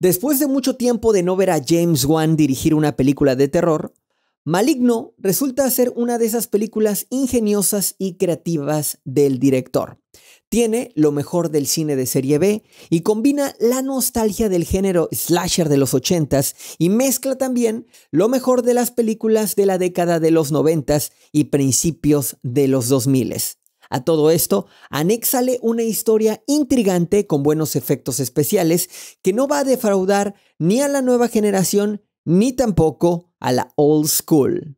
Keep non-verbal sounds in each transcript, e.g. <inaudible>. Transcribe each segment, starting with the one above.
Después de mucho tiempo de no ver a James Wan dirigir una película de terror, Maligno resulta ser una de esas películas ingeniosas y creativas del director. Tiene lo mejor del cine de serie B y combina la nostalgia del género slasher de los 80s y mezcla también lo mejor de las películas de la década de los 90s y principios de los 2000s. A todo esto, anéxale una historia intrigante con buenos efectos especiales que no va a defraudar ni a la nueva generación ni tampoco a la old school.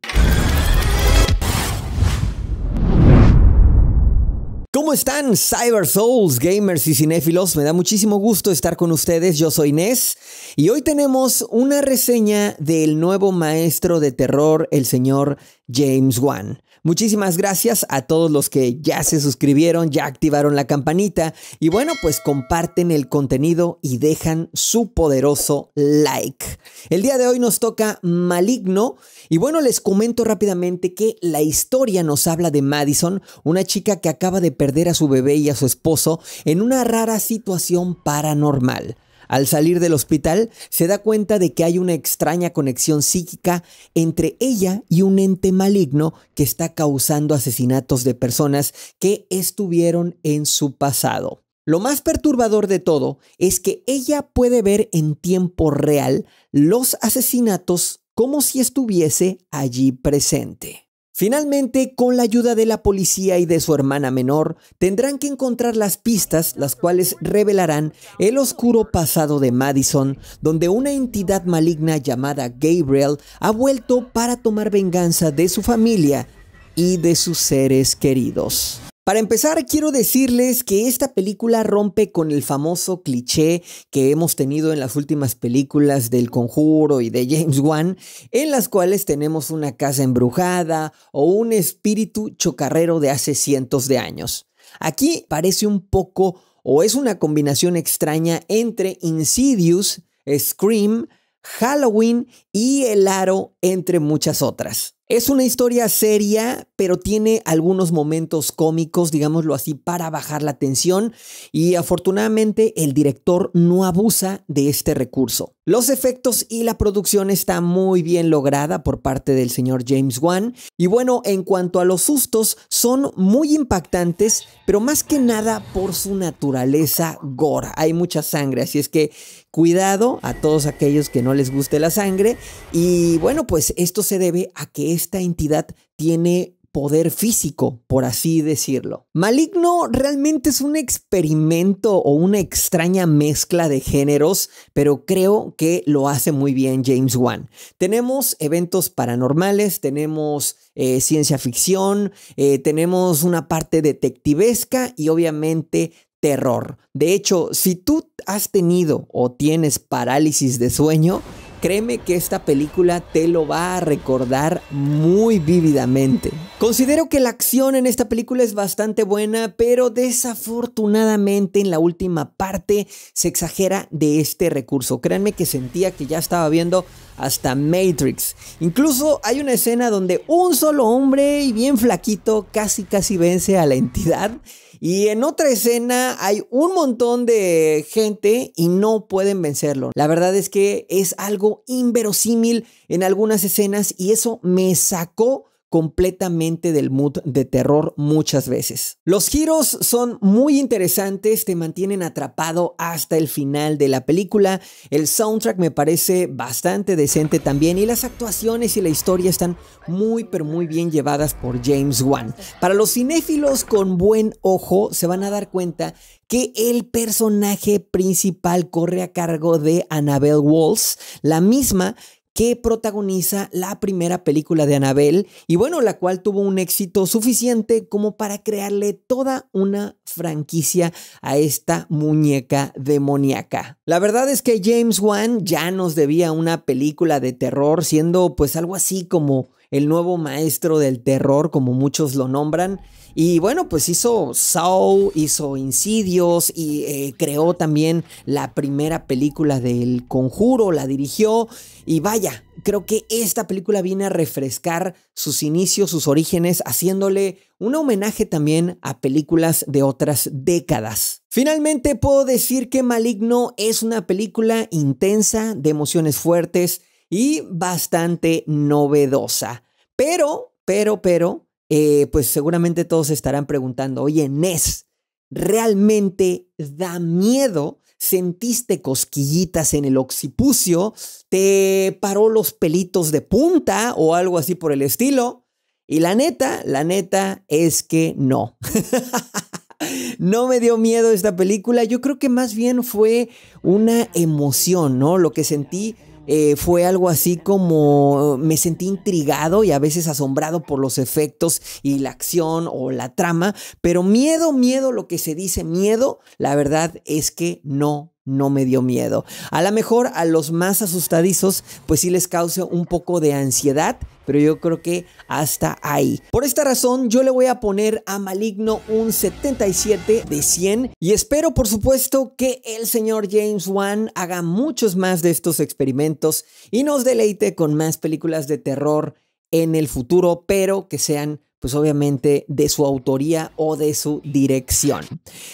¿Cómo están Cyber Souls, gamers y cinéfilos? Me da muchísimo gusto estar con ustedes, yo soy Nes y hoy tenemos una reseña del nuevo maestro de terror, el señor James Wan. Muchísimas gracias a todos los que ya se suscribieron, ya activaron la campanita y bueno, pues comparten el contenido y dejan su poderoso like. El día de hoy nos toca Maligno y bueno, les comento rápidamente que la historia nos habla de Madison, una chica que acaba de perder a su bebé y a su esposo en una rara situación paranormal. Al salir del hospital, se da cuenta de que hay una extraña conexión psíquica entre ella y un ente maligno que está causando asesinatos de personas que estuvieron en su pasado. Lo más perturbador de todo es que ella puede ver en tiempo real los asesinatos como si estuviese allí presente. Finalmente, con la ayuda de la policía y de su hermana menor, tendrán que encontrar las pistas, las cuales revelarán el oscuro pasado de Madison, donde una entidad maligna llamada Gabriel ha vuelto para tomar venganza de su familia y de sus seres queridos. Para empezar, quiero decirles que esta película rompe con el famoso cliché que hemos tenido en las últimas películas del conjuro y de James Wan, en las cuales tenemos una casa embrujada o un espíritu chocarrero de hace cientos de años. Aquí parece un poco o es una combinación extraña entre Insidious, Scream, Halloween y El Aro, entre muchas otras. Es una historia seria, pero tiene algunos momentos cómicos, digámoslo así, para bajar la tensión y afortunadamente el director no abusa de este recurso. Los efectos y la producción está muy bien lograda por parte del señor James Wan y bueno, en cuanto a los sustos, son muy impactantes, pero más que nada por su naturaleza gore. Hay mucha sangre, así es que cuidado a todos aquellos que no les guste la sangre, y bueno, pues esto se debe a que esta entidad tiene poder físico, por así decirlo. Maligno realmente es un experimento o una extraña mezcla de géneros, pero creo que lo hace muy bien James Wan. Tenemos eventos paranormales, tenemos eh, ciencia ficción, eh, tenemos una parte detectivesca y obviamente terror. De hecho, si tú has tenido o tienes parálisis de sueño, Créeme que esta película te lo va a recordar muy vívidamente. Considero que la acción en esta película es bastante buena, pero desafortunadamente en la última parte se exagera de este recurso. Créanme que sentía que ya estaba viendo hasta Matrix. Incluso hay una escena donde un solo hombre y bien flaquito casi casi vence a la entidad. Y en otra escena hay un montón de gente y no pueden vencerlo. La verdad es que es algo inverosímil en algunas escenas y eso me sacó completamente del mood de terror muchas veces. Los giros son muy interesantes, te mantienen atrapado hasta el final de la película, el soundtrack me parece bastante decente también y las actuaciones y la historia están muy pero muy bien llevadas por James Wan. Para los cinéfilos con buen ojo se van a dar cuenta que el personaje principal corre a cargo de Annabelle Walls, la misma que protagoniza la primera película de Annabelle y bueno, la cual tuvo un éxito suficiente como para crearle toda una franquicia a esta muñeca demoníaca. La verdad es que James Wan ya nos debía una película de terror siendo pues algo así como el nuevo maestro del terror, como muchos lo nombran. Y bueno, pues hizo Saw, hizo Insidios y eh, creó también la primera película del conjuro, la dirigió. Y vaya, creo que esta película viene a refrescar sus inicios, sus orígenes, haciéndole un homenaje también a películas de otras décadas. Finalmente puedo decir que Maligno es una película intensa, de emociones fuertes, y bastante novedosa. Pero, pero, pero, eh, pues seguramente todos estarán preguntando, oye, Nes, ¿realmente da miedo? ¿Sentiste cosquillitas en el occipucio? ¿Te paró los pelitos de punta o algo así por el estilo? Y la neta, la neta es que no. <laughs> No me dio miedo esta película, yo creo que más bien fue una emoción, ¿no? Lo que sentí eh, fue algo así como me sentí intrigado y a veces asombrado por los efectos y la acción o la trama, pero miedo, miedo, lo que se dice miedo, la verdad es que no no me dio miedo. A lo mejor a los más asustadizos, pues sí les causa un poco de ansiedad, pero yo creo que hasta ahí. Por esta razón, yo le voy a poner a Maligno un 77 de 100 y espero, por supuesto, que el señor James Wan haga muchos más de estos experimentos y nos deleite con más películas de terror en el futuro, pero que sean pues obviamente de su autoría o de su dirección.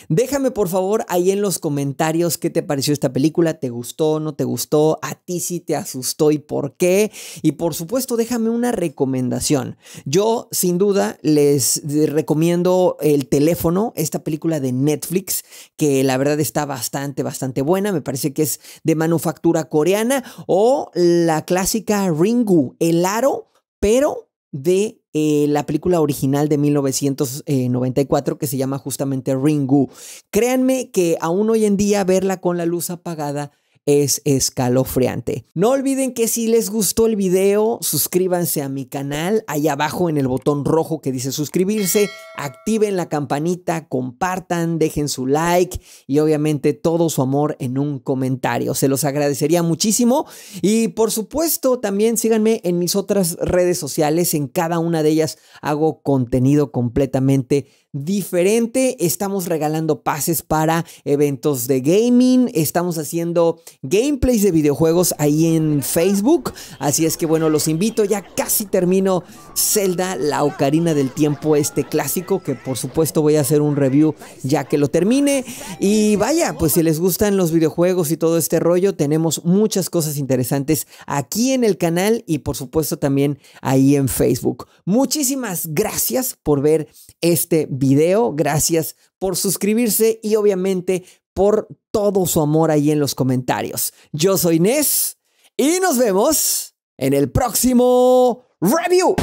Déjame por favor ahí en los comentarios qué te pareció esta película, te gustó, no te gustó, a ti sí te asustó y por qué. Y por supuesto déjame una recomendación. Yo sin duda les recomiendo El teléfono, esta película de Netflix, que la verdad está bastante, bastante buena, me parece que es de manufactura coreana, o la clásica Ringu, El aro, pero de eh, la película original de 1994 eh, que se llama justamente Ringu. Créanme que aún hoy en día verla con la luz apagada es escalofriante. No olviden que si les gustó el video, suscríbanse a mi canal, ahí abajo en el botón rojo que dice suscribirse, activen la campanita, compartan, dejen su like y obviamente todo su amor en un comentario. Se los agradecería muchísimo y por supuesto también síganme en mis otras redes sociales, en cada una de ellas hago contenido completamente diferente. Estamos regalando pases para eventos de gaming. Estamos haciendo gameplays de videojuegos ahí en Facebook. Así es que bueno, los invito. Ya casi termino Zelda, la Ocarina del Tiempo, este clásico que por supuesto voy a hacer un review ya que lo termine. Y vaya, pues si les gustan los videojuegos y todo este rollo, tenemos muchas cosas interesantes aquí en el canal y por supuesto también ahí en Facebook. Muchísimas gracias por ver este videojuego video. Gracias por suscribirse y obviamente por todo su amor ahí en los comentarios. Yo soy Inés y nos vemos en el próximo review.